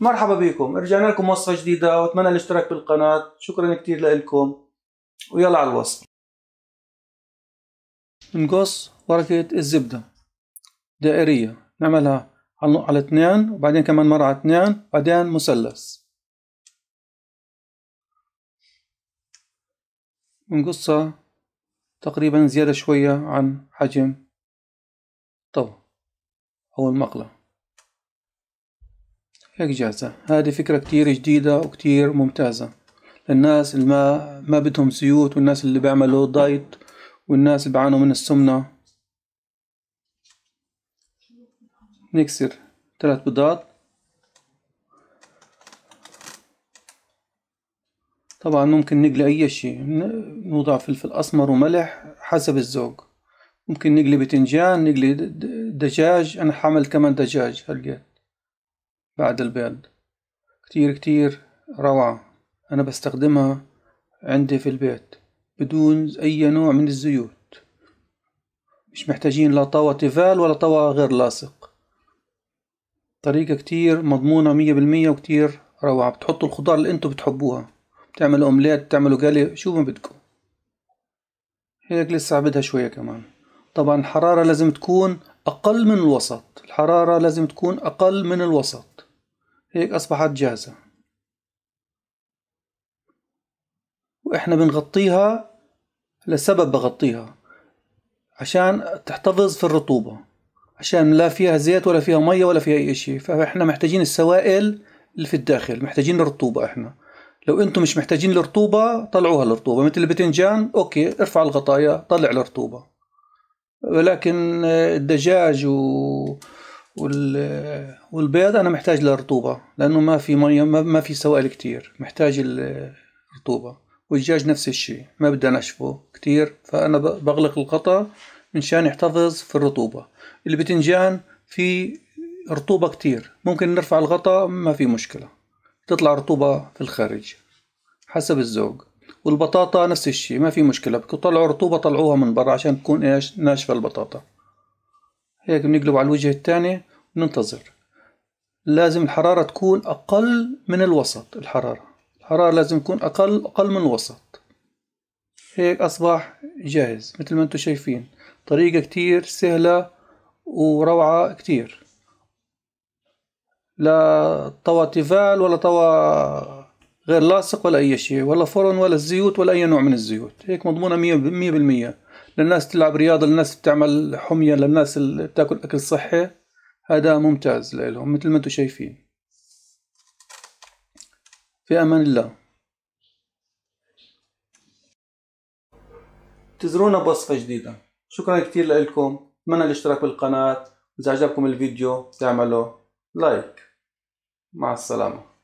مرحبا بكم رجعنا لكم وصفة جديدة واتمنى الاشتراك بالقناة شكرا كتير لكم ويلا على الوصفة نقص ورقة الزبدة دائرية نعملها على اثنين وبعدين كمان مرة على اثنين وبعدين مثلث نقصها تقريبا زيادة شوية عن حجم طبق أو المقلة هيك جاهزة هذه فكرة كتير جديدة وكتير ممتازة للناس اللي ما ما بدهم زيوت والناس اللي بيعملوا دايت والناس اللي بيعانوا من السمنة نكسر ثلاث بيضات طبعا ممكن نقلي أي شيء نوضع فلفل أسمر وملح حسب الذوق ممكن نقلي بتنجان نقلي دجاج أنا حامل كمان دجاج هلقيت بعد البيض كتير كتير روعة أنا بستخدمها عندي في البيت بدون أي نوع من الزيوت مش محتاجين لا طوى تيفال ولا طوى غير لاصق طريقة كتير مضمونة مية بالمية وكتير روعة بتحطوا الخضار اللي انتوا بتحبوها بتعملوا اومليت بتعملوا قلي شو ما بدكم هيك لسه عبدها شوية كمان طبعا الحرارة لازم تكون أقل من الوسط الحرارة لازم تكون أقل من الوسط هيك أصبحت جاهزة وإحنا بنغطيها لسبب بغطيها عشان تحتفظ في الرطوبة عشان لا فيها زيت ولا فيها مية ولا فيها أي شيء فإحنا محتاجين السوائل اللي في الداخل محتاجين الرطوبة إحنا لو أنتم مش محتاجين الرطوبة طلعوها الرطوبة مثل البتنجان أوكي ارفع الغطايا طلع الرطوبة ولكن الدجاج و وال والبيض انا محتاج للرطوبة لانه ما في مية ما في سوائل كتير محتاج الرطوبة والدجاج نفس الشي ما بدي نشفه كتير فانا بغلق القطع منشان يحتفظ في الرطوبة البتنجان في رطوبة كتير ممكن نرفع الغطاء ما في مشكلة تطلع رطوبة في الخارج حسب الذوق والبطاطا نفس الشيء ما في مشكلة بدكم رطوبة طلعوها من برا عشان تكون ايش ناشفة البطاطا هيك بنقلب على الوجه الثاني ننتظر لازم الحرارة تكون أقل من الوسط الحرارة الحرارة لازم تكون أقل أقل من الوسط هيك أصبح جاهز مثل ما انتم شايفين طريقة كتير سهلة وروعة كتير لا طوى تيفال ولا طوى غير لاصق ولا أي شيء ولا فرن ولا الزيوت ولا أي نوع من الزيوت هيك مضمونة مية بالمية للناس تلعب رياضة للناس بتعمل حمية للناس اللي بتاكل أكل صحي هذا ممتاز لإلهم مثل ما انتم شايفين في أمان الله تزرونا بوصفة جديدة شكرا كثير لكم اتمنى الاشتراك بالقناة وإذا عجبكم الفيديو تعملوا لايك مع السلامة